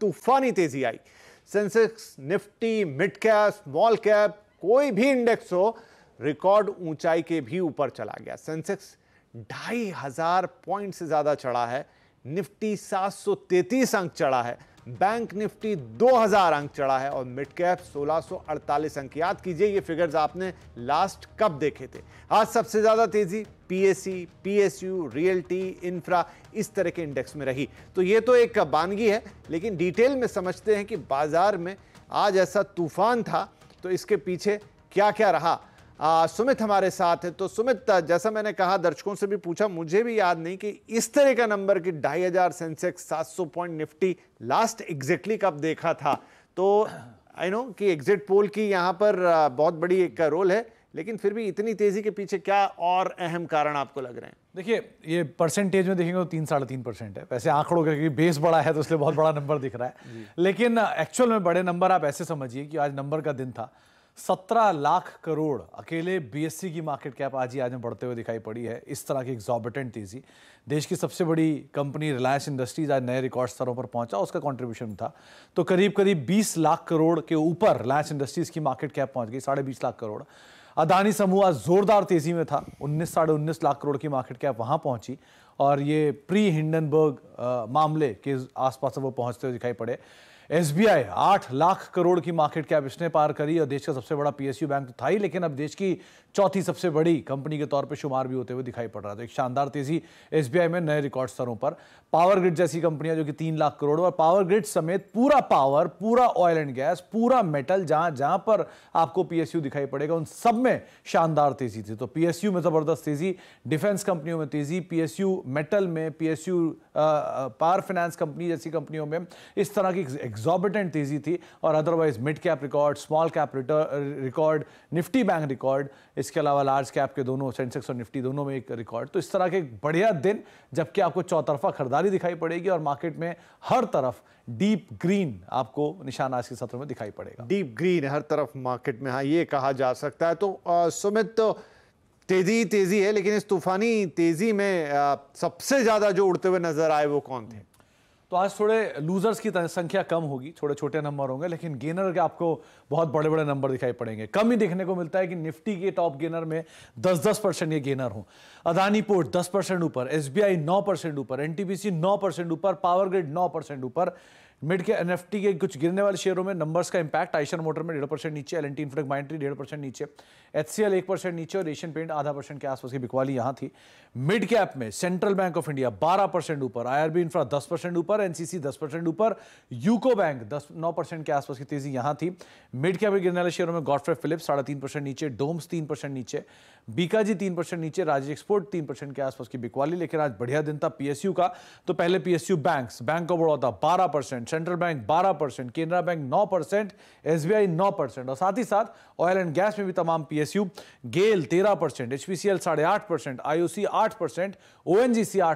तूफानी तेजी आई Sensex Nifty mid cap small cap कोई भी इंडेक्स हो रिकॉर्ड ऊंचाई के भी ऊपर चला गया सेंसेक्स ढाई हजार पॉइंट से ज़्यादा चढ़ा है निफ्टी तैतीस अंक चढ़ा है बैंक निफ्टी 2000 अंक चढ़ा है और मिड कैप 1648 अंक याद कीजिए ये फिगर्स आपने लास्ट कब देखे थे आज सबसे ज्यादा तेजी पीएससी पीएसयू रियल्टी इंफ्रा इस तरह के इंडेक्स में रही तो ये तो एक बानगी है लेकिन डिटेल में समझते हैं कि बाजार में आज ऐसा तूफान था तो इसके पीछे क्या क्या रहा आ, सुमित हमारे साथ है तो सुमित जैसा मैंने कहा दर्शकों से भी पूछा मुझे भी याद नहीं कि इस तरह का नंबर कि ढाई हजार सेंसेक्स सात सौ पॉइंट निफ्टी लास्ट एग्जैक्टली कब देखा था तो आई नो कि एग्जिट पोल की यहाँ पर बहुत बड़ी एक रोल है लेकिन फिर भी इतनी तेजी के पीछे क्या और अहम कारण आपको लग रहे हैं देखिए ये परसेंटेज में देखेंगे तो तीन साढ़े तीन परसेंट है वैसे आंकड़ों का क्योंकि बेस बड़ा है तो इसलिए बहुत बड़ा नंबर दिख रहा है लेकिन एक्चुअल में बड़े नंबर आप ऐसे समझिए कि आज नंबर का दिन था सत्रह लाख करोड़ अकेले बीएससी की मार्केट कैप आज ही आज में बढ़ते हुए दिखाई पड़ी है इस तरह की एग्जॉबिटेंट तेजी देश की सबसे बड़ी कंपनी रिलायंस इंडस्ट्रीज आज नए रिकॉर्ड स्तरों पर पहुंचा उसका कंट्रीब्यूशन था तो करीब करीब 20 लाख करोड़ के ऊपर रिलायंस इंडस्ट्रीज की मार्केट कैप पहुंच गई साढ़े बीस लाख करोड़ अदानी समूह आज जोरदार तेजी में था उन्नीस साढ़े उन्नीस लाख करोड़ की मार्केट कैप वहां पहुंची और ये प्री हिंडनबर्ग मामले के आसपास वो पहुंचते हुए दिखाई पड़े एस बी आई आठ लाख करोड़ की मार्केट कैप इसने पार करी और देश का सबसे बड़ा पी एस यू बैंक तो था ही लेकिन अब देश की चौथी सबसे बड़ी कंपनी के तौर पर शुमार भी होते हुए दिखाई पड़ रहा था तो एक शानदार तेजी एस बी आई में नए रिकॉर्ड स्तरों पर पावर ग्रिड जैसी कंपनियां जो कि तीन लाख करोड़ और पावर ग्रिड समेत पूरा पावर पूरा ऑयल एंड गैस पूरा मेटल जहां जहां पर आपको पी एस यू दिखाई पड़ेगा उन सब में शानदार तेजी थी तो पी एस यू में ज़बरदस्त तेजी डिफेंस कंपनियों में तेजी पी एस यू मेटल में पीएसयू पावर फाइनेंस कंपनी जैसी कंपनियों में इस तरह की एग्जॉबिटेंट तेज़ी थी और otherwise mid cap record small cap record Nifty bank record इसके अलावा लार्ज कैप के दोनों सेंसेक्स और निफ्टी दोनों में एक रिकॉर्ड तो इस तरह के एक बढ़िया दिन जबकि आपको चौतरफा खरीदारी दिखाई पड़ेगी और मार्केट में हर तरफ डीप ग्रीन आपको निशान आज के सत्र में दिखाई पड़ेगा डीप ग्रीन हर तरफ मार्केट में हाँ ये कहा जा सकता है तो uh, सुमित तो तेजी तेजी है लेकिन इस तूफानी तेजी में आ, सबसे ज्यादा जो उड़ते हुए नजर आए वो कौन थे तो आज थोड़े लूजर्स की संख्या कम होगी थोड़े छोटे नंबर होंगे लेकिन गेनर के आपको बहुत बड़े बड़े नंबर दिखाई पड़ेंगे कम ही देखने को मिलता है कि निफ्टी के टॉप गेनर में 10-10 परसेंट ये गेनर हो अदानी पोर्ट 10 परसेंट ऊपर एसबीआई 9 परसेंट ऊपर एनटीपीसी 9 परसेंट ऊपर पावर ग्रिड 9 परसेंट ऊपर मिड के एनएफटी के कुछ गिरने वाले शेयरों में नंबर्स का इंपैक्ट आइशन मोटर में डेढ़ परसेंट नीचे एल एन टी इन्फ्लेक्ट माइंट्री डेढ़ परसेंट नीचे एच सी एल एक परसेंट नीचे और एशियन पेंट आधा परसेंट के आसपास की बिकवाली यहाँ थी मिड कैप में सेंट्रल बैंक ऑफ इंडिया बारह परसेंट ऊपर आईआरबी इंफ्रा दस परसेंट ऊपर एनसीसी दस परसेंट ऊपर यूको बैंक दस नौ परसेंट के आसपास की तेजी यहाँ थी मिड कैप में गिरने वाले शेयरों में गॉडफ्रे फिलिप्स साढ़े तीन परसेंट नीचे डोम्स तीन परसेंट नीचे बीकाजी तीन परसेंट नीचे राज्य एक्सपोर्ट तीन परसेंट के आसपास की बिकवाली लेकिन आज बढ़िया दिन था पीएसयू का तो पहले PSU bank Bank of Baroda बारह percent Central Bank 12 percent Canara bank 9 percent S 9 percent और साथ ही साथ ऑयल एंड गैस में भी तमाम PSU GAIL 13 percent H P साढ़े आठ परसेंट आई ओ सी आठ परसेंट ओ एन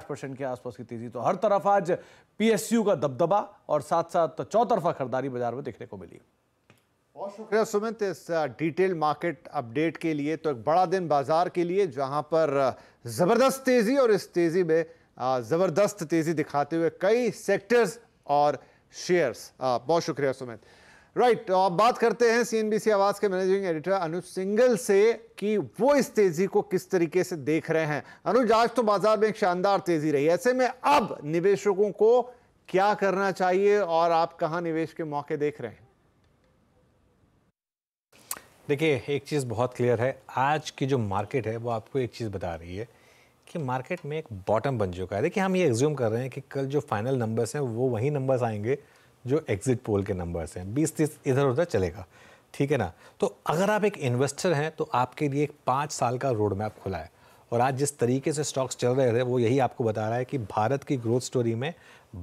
परसेंट के आसपास की तेजी तो हर तरफ आज पीएसयू का दबदबा और साथ साथ चौतरफा खरीदारी बाजार में देखने को मिली बहुत शुक्रिया सुमित इस डिटेल मार्केट अपडेट के लिए तो एक बड़ा दिन बाजार के लिए जहां पर ज़बरदस्त तेज़ी और इस तेज़ी में ज़बरदस्त तेज़ी दिखाते हुए कई सेक्टर्स और शेयर्स बहुत शुक्रिया सुमित राइट right, तो अब बात करते हैं सीएनबीसी आवाज के मैनेजिंग एडिटर अनुज सिंगल से कि वो इस तेजी को किस तरीके से देख रहे हैं अनुज आज तो बाजार में एक शानदार तेजी रही ऐसे में अब निवेशकों को क्या करना चाहिए और आप कहाँ निवेश के मौके देख रहे हैं देखिए एक चीज़ बहुत क्लियर है आज की जो मार्केट है वो आपको एक चीज़ बता रही है कि मार्केट में एक बॉटम बन चुका है देखिए हम ये एग्ज्यूम कर रहे हैं कि कल जो फाइनल नंबर्स हैं वो वही नंबर्स आएंगे जो एग्जिट पोल के नंबर्स हैं बीस तीस इधर उधर चलेगा ठीक है ना तो अगर आप एक इन्वेस्टर हैं तो आपके लिए एक पाँच साल का रोड मैप खुला है और आज जिस तरीके से स्टॉक्स चल रहे थे वो यही आपको बता रहा है कि भारत की ग्रोथ स्टोरी में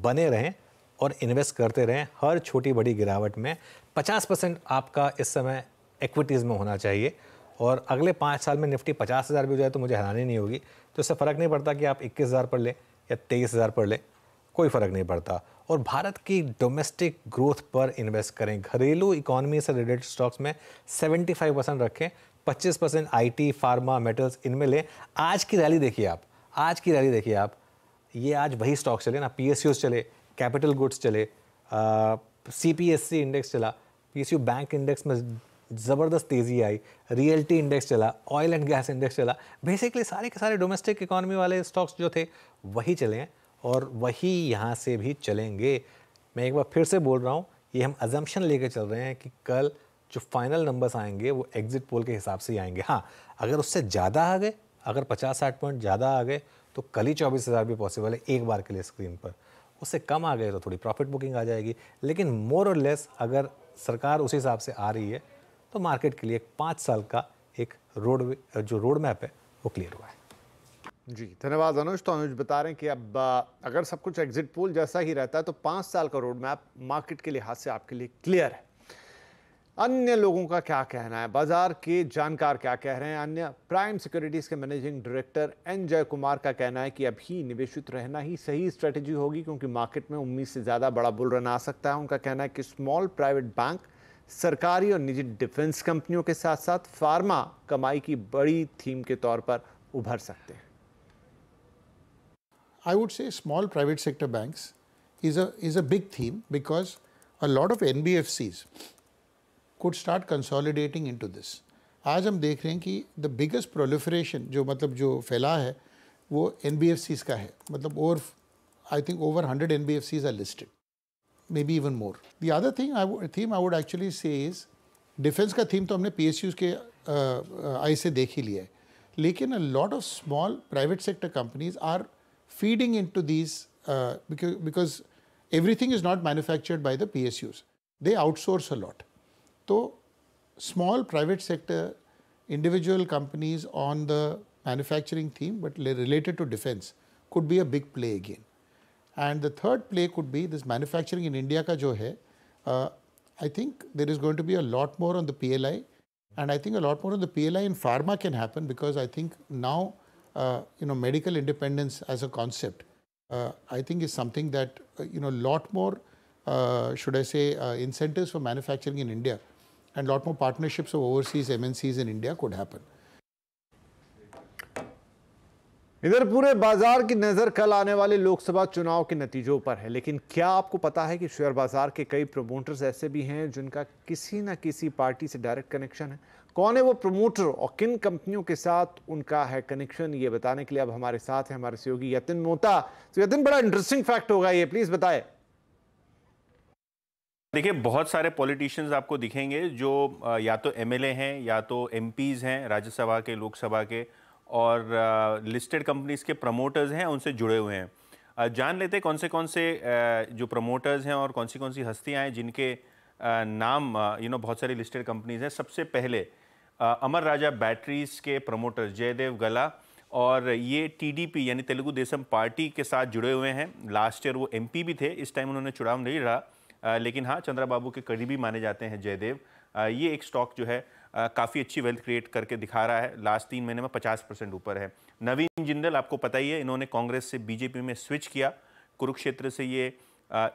बने रहें और इन्वेस्ट करते रहें हर छोटी बड़ी गिरावट में पचास परसेंट आपका इस समय इक्विटीज़ में होना चाहिए और अगले पाँच साल में निफ्टी पचास हज़ार भी हो जाए तो मुझे हैरानी नहीं होगी तो इससे फ़र्क नहीं पड़ता कि आप इक्कीस हज़ार पढ़ लें या तेईस हज़ार पढ़ लें कोई फ़र्क नहीं पड़ता और भारत की डोमेस्टिक ग्रोथ पर इन्वेस्ट करें घरेलू इकोनॉमी से रिलेटेड स्टॉक्स में 75 परसेंट रखें 25 परसेंट आई फार्मा मेटल्स इनमें लें आज की रैली देखिए आप आज की रैली देखिए आप ये आज वही स्टॉक चले ना पी चले कैपिटल गुड्स चले सी इंडेक्स चला पी बैंक इंडेक्स में ज़बरदस्त तेज़ी आई रियल्टी इंडेक्स चला ऑयल एंड गैस इंडेक्स चला बेसिकली सारे के सारे डोमेस्टिक इकोनॉमी वाले स्टॉक्स जो थे वही चले हैं और वही यहाँ से भी चलेंगे मैं एक बार फिर से बोल रहा हूँ ये हम अजम्पन लेकर चल रहे हैं कि कल जो फाइनल नंबर्स आएंगे वो एग्जिट पोल के हिसाब से ही आएंगे हाँ अगर उससे ज़्यादा आ गए अगर पचास साठ पॉइंट ज़्यादा आ गए तो कल ही चौबीस हज़ार भी पॉसिबल है एक बार के लिए स्क्रीन पर उससे कम आ गए तो थोड़ी प्रॉफिट बुकिंग आ जाएगी लेकिन मोर और लेस अगर सरकार उसी हिसाब से आ रही है तो मार्केट के लिए एक पाँच साल का एक रोड जो रोड मैप है वो क्लियर हुआ है जी धन्यवाद अनुज तो अनुज बता रहे हैं कि अब अगर सब कुछ एग्जिट पोल जैसा ही रहता है तो पाँच साल का रोड मैप मार्केट के लिहाज से आपके लिए क्लियर है अन्य लोगों का क्या कहना है बाजार के जानकार क्या कह रहे हैं अन्य प्राइम सिक्योरिटीज के managing director N Jay Kumar का कहना है कि अभी निवेशित रहना ही सही स्ट्रेटेजी होगी क्योंकि मार्केट में उम्मीद से ज़्यादा बड़ा बुल रन आ सकता है उनका कहना है कि स्मॉल प्राइवेट बैंक सरकारी और निजी डिफेंस कंपनियों के साथ साथ फार्मा कमाई की बड़ी थीम के तौर पर उभर सकते हैं I would say small private sector banks big theme because a lot of N B F Cs could start consolidating into this आज हम देख रहे हैं कि द बिगेस्ट प्रोलिफरेशन जो मतलब जो फैला है वो एन बी एफ सीज का है मतलब over I think over hundred N B F Cs are listed maybe even more. The other thing I theme I would actually say is defense ka theme to humne PSUs ke uh, uh, eye se dekh hi a lot of small private sector companies are feeding into these uh, because everything is not manufactured by the PSUs. They outsource a lot. So small private sector individual companies on the manufacturing theme but related to defense could be a big play again. And the third play could be this manufacturing in India ka jo hai, uh, I think there is going to be a lot more on the PLI. And I think a lot more on the PLI in pharma can happen because I think now, uh, you know, medical independence as a concept, uh, I think is something that, uh, you know, a lot more, uh, should I say, uh, incentives for manufacturing in India and a lot more partnerships of overseas MNCs in India could happen. इधर पूरे बाजार की नजर कल आने वाले लोकसभा चुनाव के नतीजों पर है लेकिन क्या आपको पता है कि शेयर बाजार के कई प्रमोटर्स ऐसे भी हैं जिनका किसी न किसी पार्टी से डायरेक्ट कनेक्शन है कौन है वो प्रमोटर और किन कंपनियों के साथ उनका है कनेक्शन ये बताने के लिए अब हमारे साथ है हमारे सहयोगी यतिन मोता तो यतिन बड़ा इंटरेस्टिंग फैक्ट होगा ये प्लीज बताए देखिए बहुत सारे पॉलिटिशियंस आपको दिखेंगे जो या तो एमएलए हैं या तो एमपीज हैं राज्यसभा के लोकसभा के और लिस्टेड कंपनीज के प्रमोटर्स हैं उनसे जुड़े हुए हैं जान लेते कौन से कौन से जो प्रमोटर्स हैं और कौन सी कौन सी हस्तियाँ हैं जिनके नाम यू नो बहुत सारी लिस्टेड कंपनीज हैं सबसे पहले अमर राजा बैटरीज के प्रमोटर्स जयदेव गला और ये टीडीपी यानी तेलुगु देशम पार्टी के साथ जुड़े हुए हैं लास्ट ईयर वो एमपी भी थे इस टाइम उन्होंने चुनाव नहीं रहा लेकिन हाँ चंद्रा बाबू के करीबी माने जाते हैं जयदेव ये एक स्टॉक जो है काफ़ी अच्छी वेल्थ क्रिएट करके दिखा रहा है लास्ट तीन महीने में पचास परसेंट ऊपर है नवीन जिंदल आपको पता ही है इन्होंने कांग्रेस से बीजेपी में स्विच किया कुरुक्षेत्र से ये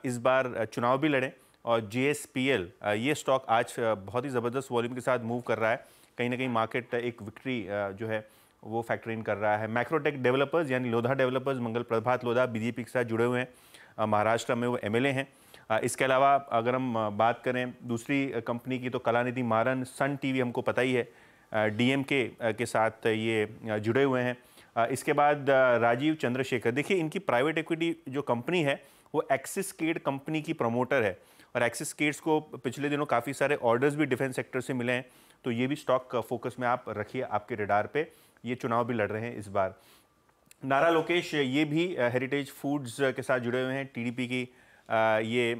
इस बार चुनाव भी लड़े और जे ये स्टॉक आज बहुत ही ज़बरदस्त वॉल्यूम के साथ मूव कर रहा है कहीं ना कहीं मार्केट एक विक्ट्री जो है वो फैक्टर इन कर रहा है मैक्रोटेक डेवलपर्स यानी लोधा डेवलपर्स मंगल प्रभात लोधा बीजेपी के साथ जुड़े हुए हैं महाराष्ट्र में वो एमएलए हैं इसके अलावा अगर हम बात करें दूसरी कंपनी की तो कलानिधि मारन सन टीवी हमको पता ही है डीएमके के साथ ये जुड़े हुए हैं इसके बाद राजीव चंद्रशेखर देखिए इनकी प्राइवेट इक्विटी जो कंपनी है वो एक्सिस केड कंपनी की प्रमोटर है और एक्सिस केड्स को पिछले दिनों काफ़ी सारे ऑर्डर्स भी डिफेंस सेक्टर से मिले हैं तो ये भी स्टॉक फोकस में आप रखिए आपके रिडार पे ये चुनाव भी लड़ रहे हैं इस बार नारा लोकेश ये भी हेरिटेज फूड्स के साथ जुड़े हुए हैं टीडीपी की ये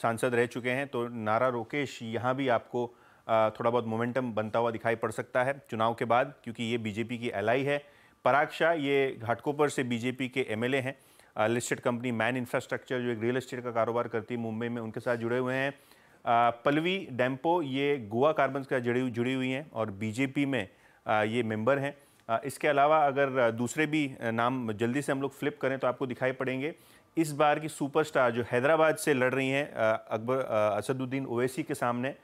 सांसद रह चुके हैं तो नारा रोकेश यहाँ भी आपको थोड़ा बहुत मोमेंटम बनता हुआ दिखाई पड़ सकता है चुनाव के बाद क्योंकि ये बीजेपी की एल है पराग शाह ये घाटकोपर से बीजेपी के एम हैं लिस्टेड कंपनी मैन इंफ्रास्ट्रक्चर जो एक रियल एस्टेट का कारोबार करती है मुंबई में उनके साथ जुड़े हुए हैं पलवी डैम्पो ये गोवा कार्बन का जुड़ी जुड़ी हुई हैं और बीजेपी में ये मेंबर हैं इसके अलावा अगर दूसरे भी नाम जल्दी से हम लोग फ्लिप करें तो आपको दिखाई पड़ेंगे इस बार की सुपरस्टार जो हैदराबाद से लड़ रही हैं अकबर असदुद्दीन ओवैसी के सामने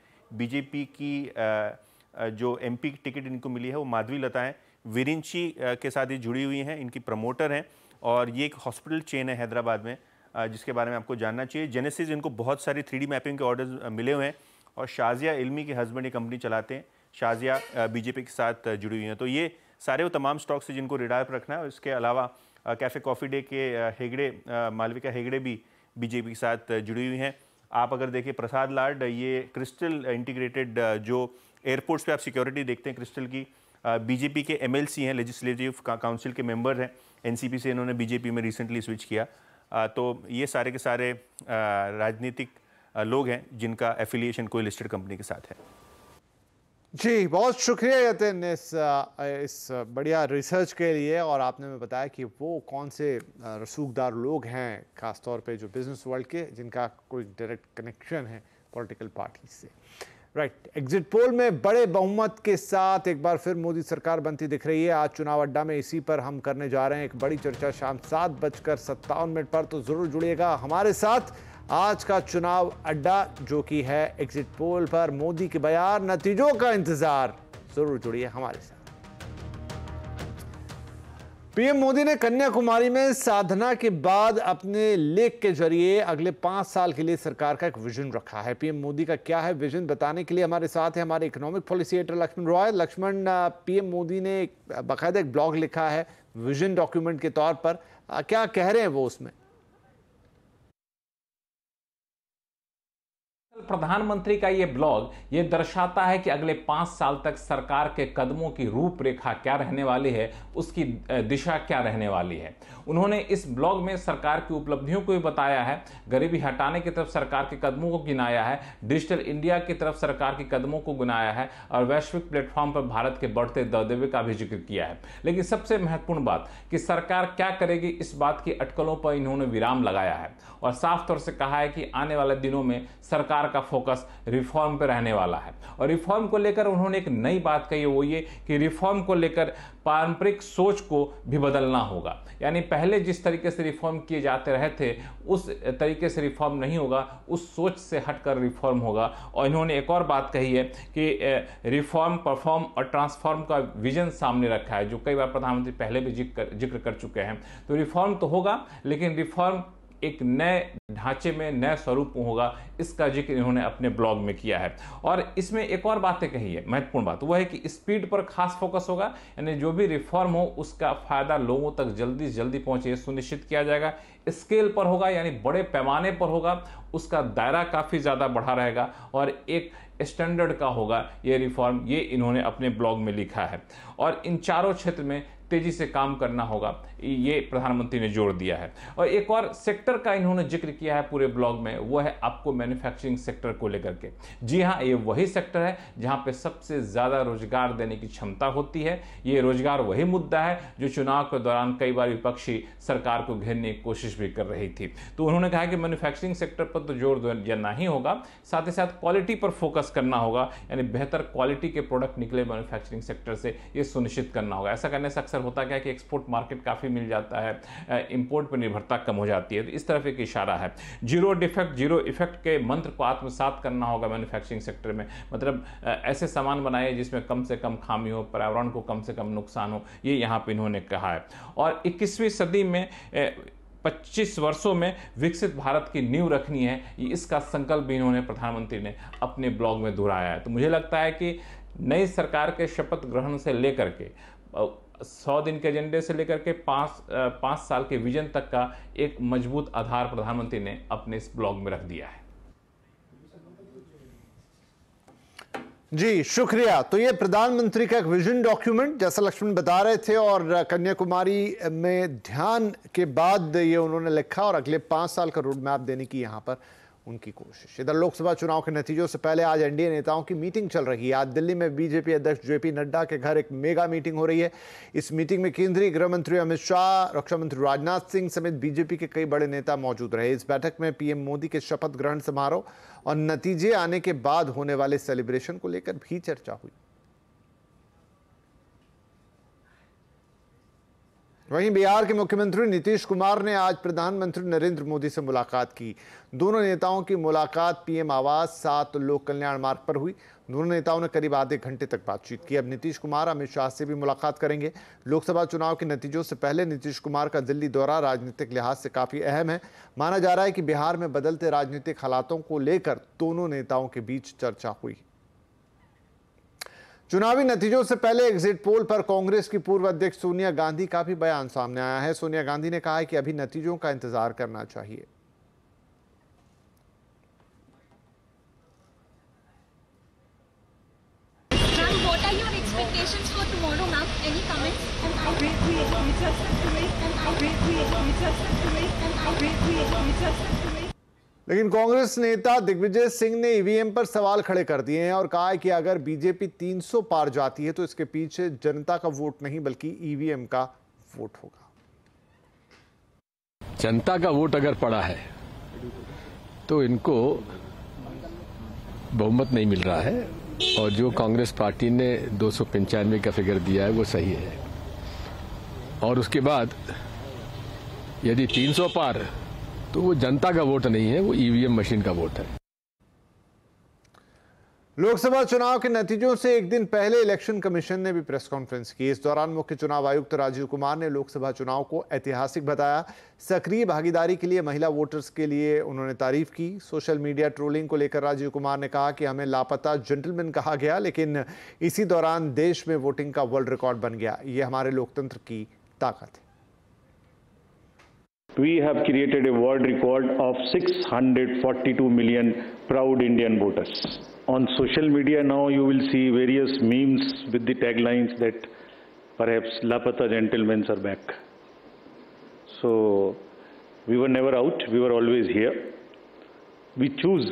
बीजेपी की आ, जो एमपी की टिकट इनको मिली है वो माधवी लता हैं विरिंची के साथ ये जुड़ी हुई हैं इनकी प्रमोटर हैं और ये एक हॉस्पिटल चेन है हैदराबाद में जिसके बारे में आपको जानना चाहिए जेनेसिस इनको बहुत सारी थ्री मैपिंग के ऑर्डर मिले हुए हैं और शाजिया इलमी के हस्बैंड ये कंपनी चलाते हैं शाजिया बीजेपी के साथ जुड़ी हुई हैं तो ये सारे वो तमाम स्टॉक्स हैं जिनको रिडायर पर रखना है और इसके अलावा कैफ़े कॉफ़ी डे के हेगड़े मालविका हेगड़े भी बीजेपी के साथ जुड़ी हुई हैं आप अगर देखिए प्रसाद लाड ये क्रिस्टल इंटीग्रेटेड जो एयरपोर्ट्स पे आप सिक्योरिटी देखते हैं क्रिस्टल की बीजेपी के एमएलसी हैं लेजिस्लेटिव काउंसिल के मेंबर हैं एनसीपी से इन्होंने बीजेपी में रिसेंटली स्विच किया तो ये सारे के सारे राजनीतिक लोग हैं जिनका एफिलिएशन कोई लिस्टेड कंपनी के साथ है जी बहुत शुक्रिया यतिन इस इस बढ़िया रिसर्च के लिए और आपने हमें बताया कि वो कौन से रसूखदार लोग हैं खासतौर पे जो बिज़नेस वर्ल्ड के जिनका कोई डायरेक्ट कनेक्शन है पॉलिटिकल पार्टी से राइट एग्जिट पोल में बड़े बहुमत के साथ एक बार फिर मोदी सरकार बनती दिख रही है आज चुनाव अड्डा में इसी पर हम करने जा रहे हैं एक बड़ी चर्चा शाम सात बजकर सत्तावन मिनट पर तो ज़रूर जुड़िएगा हमारे साथ आज का चुनाव अड्डा जो कि है एग्जिट पोल पर मोदी के बयान नतीजों का इंतजार जरूर जुड़िए हमारे साथ पीएम मोदी ने कन्याकुमारी में साधना के बाद अपने लेख के जरिए अगले पांच साल के लिए सरकार का एक विजन रखा है पीएम मोदी का क्या है विजन बताने के लिए हमारे साथ है हमारे economic policy editor Lakshman Roy Lakshman PM Modi ने बाकायदा एक ब्लॉग लिखा है विजन डॉक्यूमेंट के तौर पर क्या कह रहे हैं वो उसमें प्रधानमंत्री का ये ब्लॉग ये दर्शाता है कि अगले पाँच साल तक सरकार के कदमों की रूपरेखा क्या रहने वाली है उसकी दिशा क्या रहने वाली है उन्होंने इस ब्लॉग में सरकार की उपलब्धियों को भी बताया है गरीबी हटाने की तरफ सरकार के कदमों को गिनाया है डिजिटल इंडिया की तरफ सरकार के कदमों को गुनाया है और वैश्विक प्लेटफॉर्म पर भारत के बढ़ते दबदबे का भी जिक्र किया है लेकिन सबसे महत्वपूर्ण बात कि सरकार क्या करेगी इस बात की अटकलों पर इन्होंने विराम लगाया है और साफ तौर से कहा है कि आने वाले दिनों में सरकार सरकार का फोकस रिफॉर्म पर रहने वाला है और रिफॉर्म को लेकर उन्होंने एक नई बात कही वो ये कि रिफॉर्म को लेकर पारंपरिक सोच को भी बदलना होगा यानी पहले जिस तरीके से रिफॉर्म किए जाते रहे थे उस तरीके से रिफॉर्म नहीं होगा उस सोच से हटकर रिफॉर्म होगा और इन्होंने एक और बात कही है कि रिफॉर्म परफॉर्म और ट्रांसफॉर्म का विजन सामने रखा है जो कई बार प्रधानमंत्री पहले भी जिक्र जिक्र कर चुके हैं तो रिफॉर्म तो होगा लेकिन रिफॉर्म एक नए ढांचे में नए स्वरूप होगा इसका जिक्र इन्होंने अपने ब्लॉग में किया है और इसमें एक और बातें कही है महत्वपूर्ण बात वह है कि स्पीड पर खास फोकस होगा यानी जो भी रिफॉर्म हो उसका फायदा लोगों तक जल्दी से जल्दी पहुंचे सुनिश्चित किया जाएगा स्केल पर होगा यानी बड़े पैमाने पर होगा उसका दायरा काफ़ी ज़्यादा बढ़ा रहेगा और एक स्टैंडर्ड का होगा ये रिफॉर्म ये इन्होंने अपने ब्लॉग में लिखा है और इन चारों क्षेत्र में तेजी से काम करना होगा ये प्रधानमंत्री ने जोर दिया है और एक और सेक्टर का इन्होंने जिक्र किया है पूरे ब्लॉग में वो है आपको मैन्युफैक्चरिंग सेक्टर को लेकर के जी हाँ ये वही सेक्टर है जहाँ पे सबसे ज़्यादा रोजगार देने की क्षमता होती है ये रोजगार वही मुद्दा है जो चुनाव के दौरान कई बार विपक्षी सरकार को घेरने की कोशिश भी कर रही थी तो उन्होंने कहा कि मैन्युफैक्चरिंग सेक्टर पर तो जोर देना ही होगा साथ ही साथ क्वालिटी पर फोकस करना होगा यानी बेहतर क्वालिटी के प्रोडक्ट निकले मैन्युफैक्चरिंग सेक्टर से ये सुनिश्चित करना होगा ऐसा करने से अक्सर होता क्या है कि एक्सपोर्ट मार्केट काफ़ी मिल जाता है इम्पोर्ट पर निर्भरता कम हो जाती है तो इस तरफ एक इशारा है जीरो डिफेक्ट जीरो इफेक्ट के मंत्र को आत्मसात करना होगा मैन्युफैक्चरिंग सेक्टर में मतलब ऐसे सामान बनाए जिसमें कम से कम खामी हो पर्यावरण को कम से कम नुकसान हो ये यहाँ पर इन्होंने कहा है और इक्कीसवीं सदी में 25 वर्षों में विकसित भारत की नींव रखनी है इसका संकल्प भी इन्होंने प्रधानमंत्री ने अपने ब्लॉग में दोहराया है तो मुझे लगता है कि नई सरकार के शपथ ग्रहण से लेकर के सौ दिन के एजेंडे से लेकर के पाँच पाँच साल के विजन तक का एक मजबूत आधार प्रधानमंत्री ने अपने इस ब्लॉग में रख दिया है जी शुक्रिया तो ये प्रधानमंत्री का एक विजन डॉक्यूमेंट जैसा लक्ष्मण बता रहे थे और कन्याकुमारी में ध्यान के बाद ये उन्होंने लिखा और अगले पाँच साल का रोड मैप देने की यहाँ पर उनकी कोशिश इधर लोकसभा चुनाव के नतीजों से पहले आज एनडीए नेताओं की मीटिंग चल रही है आज दिल्ली में बीजेपी अध्यक्ष जेपी नड्डा के घर एक मेगा मीटिंग हो रही है इस मीटिंग में केंद्रीय गृह मंत्री अमित शाह रक्षा मंत्री राजनाथ सिंह समेत बीजेपी के कई बड़े नेता मौजूद रहे इस बैठक में पीएम मोदी के शपथ ग्रहण समारोह और नतीजे आने के बाद होने वाले सेलिब्रेशन को लेकर भी चर्चा हुई वहीं बिहार के मुख्यमंत्री नीतीश कुमार ने आज प्रधानमंत्री नरेंद्र मोदी से मुलाकात की दोनों नेताओं की मुलाकात पीएम आवास सात लोक कल्याण मार्ग पर हुई दोनों नेताओं ने करीब आधे घंटे तक बातचीत की अब नीतीश कुमार अमित शाह से भी मुलाकात करेंगे लोकसभा चुनाव के नतीजों से पहले नीतीश कुमार का दिल्ली दौरा राजनीतिक लिहाज से काफ़ी अहम है माना जा रहा है कि बिहार में बदलते राजनीतिक हालातों को लेकर दोनों नेताओं के बीच चर्चा हुई चुनावी नतीजों से पहले एग्जिट पोल पर कांग्रेस की पूर्व अध्यक्ष सोनिया गांधी का भी बयान सामने आया है सोनिया गांधी ने कहा है कि अभी नतीजों का इंतजार करना चाहिए लेकिन कांग्रेस नेता दिग्विजय सिंह ने ईवीएम पर सवाल खड़े कर दिए हैं और कहा है कि अगर बीजेपी 300 पार जाती है तो इसके पीछे जनता का वोट नहीं बल्कि ईवीएम का वोट होगा जनता का वोट अगर पड़ा है तो इनको बहुमत नहीं मिल रहा है और जो कांग्रेस पार्टी ने दो का फिगर दिया है वो सही है और उसके बाद यदि 300 पार तो वो जनता का वोट नहीं है वो ईवीएम e मशीन का वोट है लोकसभा चुनाव के नतीजों से एक दिन पहले इलेक्शन कमीशन ने भी प्रेस कॉन्फ्रेंस की इस दौरान मुख्य चुनाव आयुक्त राजीव कुमार ने लोकसभा चुनाव को ऐतिहासिक बताया सक्रिय भागीदारी के लिए महिला वोटर्स के लिए उन्होंने तारीफ की सोशल मीडिया ट्रोलिंग को लेकर राजीव कुमार ने कहा कि हमें लापता जेंटलमैन कहा गया लेकिन इसी दौरान देश में वोटिंग का वर्ल्ड रिकॉर्ड बन गया ये हमारे लोकतंत्र की ताकत है we have created a world record of 642 million proud Indian voters. On social media now you will see various memes with the taglines that perhaps Lapata gentlemen are back. So we were never out, we were always here. We choose,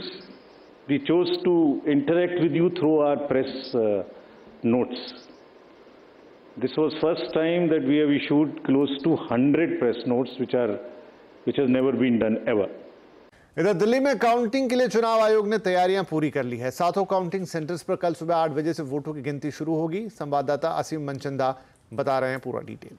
we chose to interact with you through our press uh, notes. This was first time that we have issued close to 100 press notes, which are which has never been done ever. इधर दिल्ली में counting के लिए चुनाव आयोग ने तैयारियां पूरी कर ली है सातों काउंटिंग सेंटर्स पर कल सुबह आठ बजे से वोटों की गिनती शुरू होगी संवाददाता असीम मनचंदा बता रहे हैं पूरा डिटेल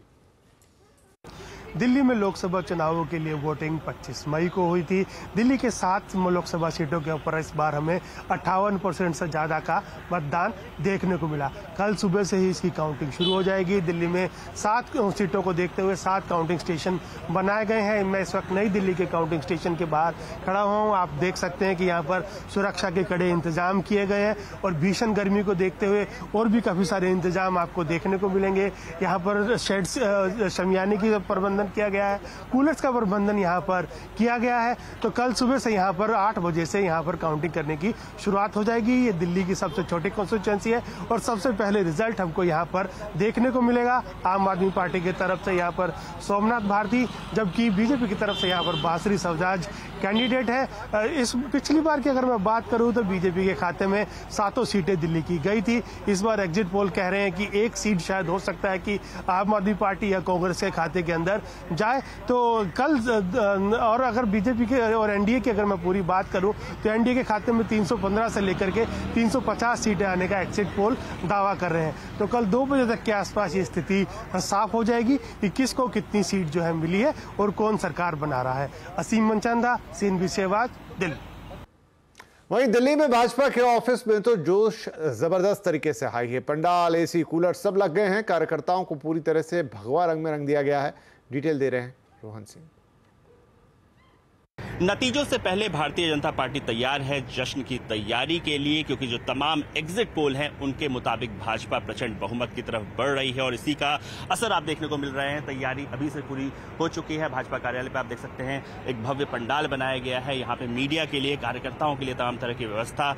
दिल्ली में लोकसभा चुनावों के लिए वोटिंग 25 मई को हुई थी दिल्ली के सात लोकसभा सीटों के ऊपर इस बार हमें अट्ठावन परसेंट से ज़्यादा का मतदान देखने को मिला कल सुबह से ही इसकी काउंटिंग शुरू हो जाएगी दिल्ली में सात सीटों को देखते हुए सात काउंटिंग स्टेशन बनाए गए हैं मैं इस वक्त नई दिल्ली के काउंटिंग स्टेशन के बाहर खड़ा हूँ आप देख सकते हैं कि यहाँ पर सुरक्षा के कड़े इंतजाम किए गए हैं और भीषण गर्मी को देखते हुए और भी काफ़ी सारे इंतजाम आपको देखने को मिलेंगे यहाँ पर शेड्स शमियाने की प्रबंध प्रबंधन किया गया है कूलर्स का प्रबंधन यहाँ पर किया गया है तो कल सुबह से यहाँ पर आठ बजे से यहाँ पर काउंटिंग करने की शुरुआत हो जाएगी ये दिल्ली की सबसे छोटी कॉन्स्टिट्युएंसी है और सबसे पहले रिजल्ट हमको यहाँ पर देखने को मिलेगा आम आदमी पार्टी की तरफ से यहाँ पर सोमनाथ भारती जबकि बीजेपी की तरफ से यहाँ पर बासरी सवजाज कैंडिडेट है इस पिछली बार की अगर मैं बात करूं तो बीजेपी के खाते में सातों सीटें दिल्ली की गई थी इस बार एग्जिट पोल कह रहे हैं कि एक सीट शायद हो सकता है कि आम आदमी पार्टी या कांग्रेस के खाते के अंदर जाए तो कल और अगर बीजेपी के और एनडीए की अगर मैं पूरी बात करूं तो एनडीए के खाते में 315 से लेकर के 350 सीटें आने का एक्सिट पोल दावा कर रहे हैं तो कल दो बजे तक के आसपास ये स्थिति साफ हो जाएगी कि किसको कितनी सीट जो है मिली है और कौन सरकार बना रहा है असीम मनचंदा सीन बी सेवाज दिल्ली वहीं दिल्ली में भाजपा के ऑफिस में तो जोश जबरदस्त तरीके से हाई है पंडाल एसी कूलर सब लग गए हैं कार्यकर्ताओं को पूरी तरह से भगवा रंग में रंग दिया गया है डिटेल दे रहे हैं रोहन सिंह नतीजों से पहले भारतीय जनता पार्टी तैयार है जश्न की तैयारी के लिए क्योंकि जो तमाम एग्जिट पोल हैं उनके मुताबिक भाजपा प्रचंड बहुमत की तरफ बढ़ रही है और इसी का असर आप देखने को मिल रहे हैं तैयारी अभी से पूरी हो चुकी है भाजपा कार्यालय पर आप देख सकते हैं एक भव्य पंडाल बनाया गया है यहाँ पे मीडिया के लिए कार्यकर्ताओं के लिए तमाम तरह की व्यवस्था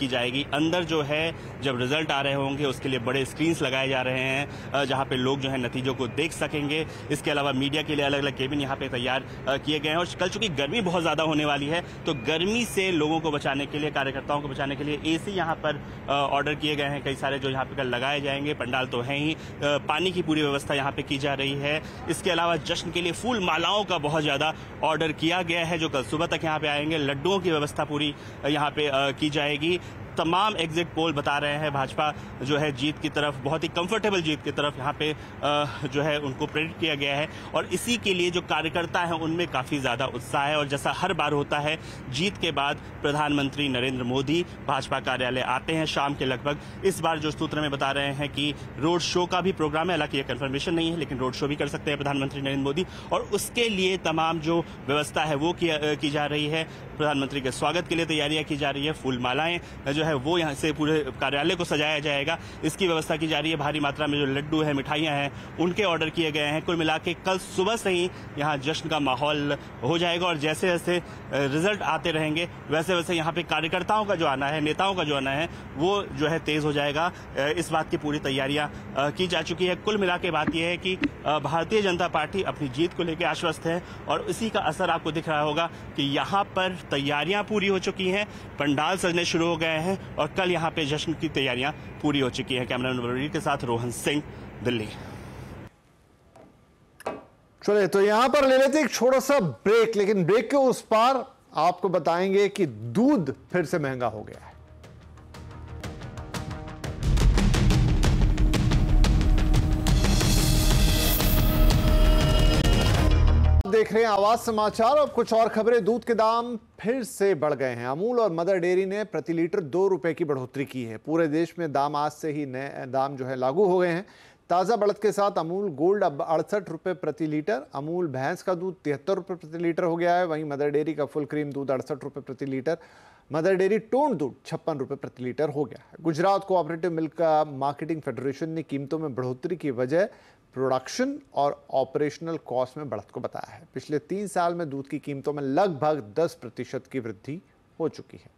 की जाएगी अंदर जो है जब रिजल्ट आ रहे होंगे उसके लिए बड़े स्क्रीन्स लगाए जा रहे हैं जहाँ पे लोग जो है नतीजों को देख सकेंगे इसके अलावा मीडिया के लिए अलग अलग केबिन यहाँ पे तैयार किए गए हैं और कल चुकी गर्मी बहुत ज़्यादा होने वाली है तो गर्मी से लोगों को बचाने के लिए कार्यकर्ताओं को बचाने के लिए ए सी यहाँ पर ऑर्डर किए गए हैं कई सारे जो यहाँ पर कल लगाए जाएंगे पंडाल तो हैं ही पानी की पूरी व्यवस्था यहाँ पर की जा रही है इसके अलावा जश्न के लिए फूल मालाओं का बहुत ज़्यादा ऑर्डर किया गया है जो कल सुबह तक यहाँ पर आएंगे लड्डुओं की व्यवस्था पूरी यहाँ पर की जाएगी तमाम एग्जिट पोल बता रहे हैं भाजपा जो है जीत की तरफ बहुत ही कंफर्टेबल जीत की तरफ यहाँ पे जो है उनको प्रेरित किया गया है और इसी के लिए जो कार्यकर्ता हैं उनमें काफ़ी ज़्यादा उत्साह है और जैसा हर बार होता है जीत के बाद प्रधानमंत्री नरेंद्र मोदी भाजपा कार्यालय आते हैं शाम के लगभग इस बार जो सूत्र में बता रहे हैं कि रोड शो का भी प्रोग्राम है हालांकि ये कन्फर्मेशन नहीं है लेकिन रोड शो भी कर सकते हैं प्रधानमंत्री नरेंद्र मोदी और उसके लिए तमाम जो व्यवस्था है वो की जा रही है प्रधानमंत्री के स्वागत के लिए तैयारियां की जा रही है फूल मालाएं जो है है वो यहाँ से पूरे कार्यालय को सजाया जाएगा इसकी व्यवस्था की जा रही है भारी मात्रा में जो लड्डू है मिठाइयाँ हैं उनके ऑर्डर किए गए हैं कुल मिला के कल सुबह से ही यहाँ जश्न का माहौल हो जाएगा और जैसे जैसे रिजल्ट आते रहेंगे वैसे वैसे यहाँ पे कार्यकर्ताओं का जो आना है नेताओं का जो आना है वो जो है तेज हो जाएगा इस बात की पूरी तैयारियां की जा चुकी है कुल मिला के बात यह है कि भारतीय जनता पार्टी अपनी जीत को लेकर आश्वस्त है और इसी का असर आपको दिख रहा होगा कि यहाँ पर तैयारियां पूरी हो चुकी हैं पंडाल सजने शुरू हो गए हैं और कल यहाँ पे जश्न की तैयारियां पूरी हो चुकी है कैमरा नंबर के साथ रोहन सिंह दिल्ली चले तो यहां पर ले लेते एक छोटा सा ब्रेक लेकिन ब्रेक के उस पार आपको बताएंगे कि दूध फिर से महंगा हो गया देख रहे हैं आवाज समाचार और कुछ और खबरें दूध के दाम फिर से बढ़ गए हैं अमूल और मदर डेयरी ने प्रति लीटर दो रुपए की बढ़ोतरी की है पूरे देश में दाम आज से ही नए दाम जो है लागू हो गए हैं ताज़ा बढ़त के साथ अमूल गोल्ड अब अड़सठ रुपये प्रति लीटर अमूल भैंस का दूध तिहत्तर रुपये प्रति लीटर हो गया है वहीं मदर डेयरी का फुल क्रीम दूध अड़सठ रुपये प्रति लीटर मदर डेयरी टोन दूध छप्पन रुपये प्रति लीटर हो गया है गुजरात कोऑपरेटिव मिल्क का मार्केटिंग फेडरेशन ने कीमतों में बढ़ोतरी की वजह प्रोडक्शन और ऑपरेशनल कॉस्ट में बढ़त को बताया है पिछले तीन साल में दूध की कीमतों में लगभग दस प्रतिशत की वृद्धि हो चुकी है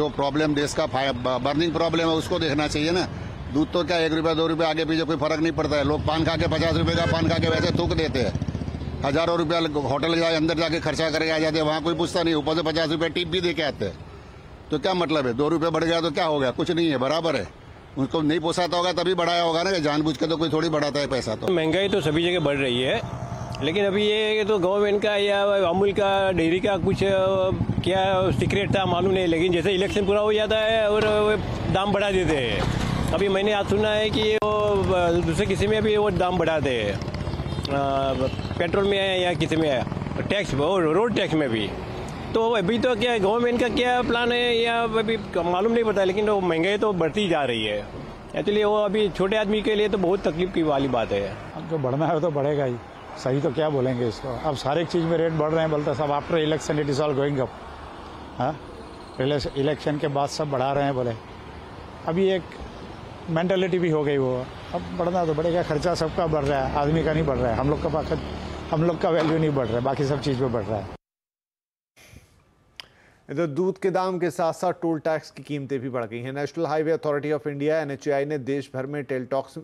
जो प्रॉब्लम देश का बर्निंग प्रॉब्लम है उसको देखना चाहिए ना दूध तो क्या एक रुपया दो रुपया आगे पीछे कोई फर्क नहीं पड़ता है लोग पान खा के पचास रुपये का पान खा के वैसे थूक देते हैं हजारों रुपया होटल जाए अंदर जाके खर्चा करके आ जाते हैं वहाँ कोई पूछता नहीं ऊपर से पचास रुपया टिप भी दे के आते हैं तो क्या मतलब है दो रुपये बढ़ गया तो क्या हो गया कुछ नहीं है बराबर है उनको नहीं पोसाता होगा तभी बढ़ाया होगा ना जानबूझ के तो कोई थोड़ी बढ़ाता है पैसा तो महंगाई तो सभी जगह बढ़ रही है लेकिन अभी ये तो गवर्नमेंट का या अमूल का डेयरी का कुछ क्या सीक्रेट था मालूम नहीं लेकिन जैसे इलेक्शन पूरा हो जाता है और दाम बढ़ा देते हैं अभी मैंने आज सुना है कि वो दूसरे किसी में भी वो दाम बढ़ाते हैं पेट्रोल में आया या किसी में आया टैक्स रोड टैक्स में भी तो अभी तो क्या गवर्नमेंट का क्या प्लान है या अभी मालूम नहीं पता लेकिन तो महंगाई तो बढ़ती जा रही है एक्चुअली वो अभी छोटे आदमी के लिए तो बहुत तकलीफ की वाली बात है अब जो बढ़ना है तो बढ़ेगा ही सही तो क्या बोलेंगे इसको अब सारे चीज़ में रेट बढ़ रहे हैं बोलते सब after election it is all going up हाँ इलेक्शन के बाद सब बढ़ा रहे हैं बोले अभी एक मैंटेलिटी भी हो गई वो अब बढ़ना तो बढ़ेगा खर्चा सबका बढ़ रहा है आदमी का नहीं बढ़ रहा है हम लोग का पाकत हम लोग का वैल्यू नहीं बढ़ रहा है बाकी सब चीज़ में बढ़ रहा है इधर दूध के दाम के साथ साथ टोल टैक्स की कीमतें भी बढ़ गई हैं National Highway Authority of India N ने देश भर में टेल टॉक्स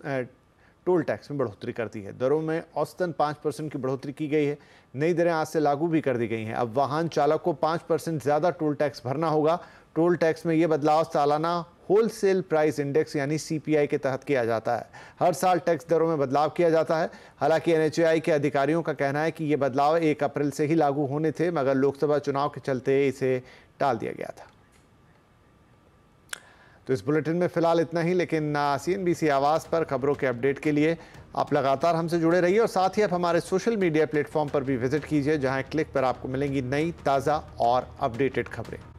टोल टैक्स में बढ़ोतरी कर दी है दरों में औसतन पाँच परसेंट की बढ़ोतरी की गई है नई दरें आज से लागू भी कर दी गई हैं अब वाहन चालक को पाँच परसेंट ज़्यादा टोल टैक्स भरना होगा टोल टैक्स में ये बदलाव सालाना होलसेल प्राइस इंडेक्स यानी सीपीआई के तहत किया जाता है हर साल टैक्स दरों में बदलाव किया जाता है हालांकि एनएचएआई के अधिकारियों का कहना है कि ये बदलाव एक अप्रैल से ही लागू होने थे मगर लोकसभा चुनाव के चलते इसे टाल दिया गया था तो इस बुलेटिन में फिलहाल इतना ही लेकिन सी आवाज़ पर खबरों के अपडेट के लिए आप लगातार हमसे जुड़े रहिए और साथ ही आप हमारे सोशल मीडिया प्लेटफॉर्म पर भी विजिट कीजिए जहां क्लिक पर आपको मिलेंगी नई ताज़ा और अपडेटेड खबरें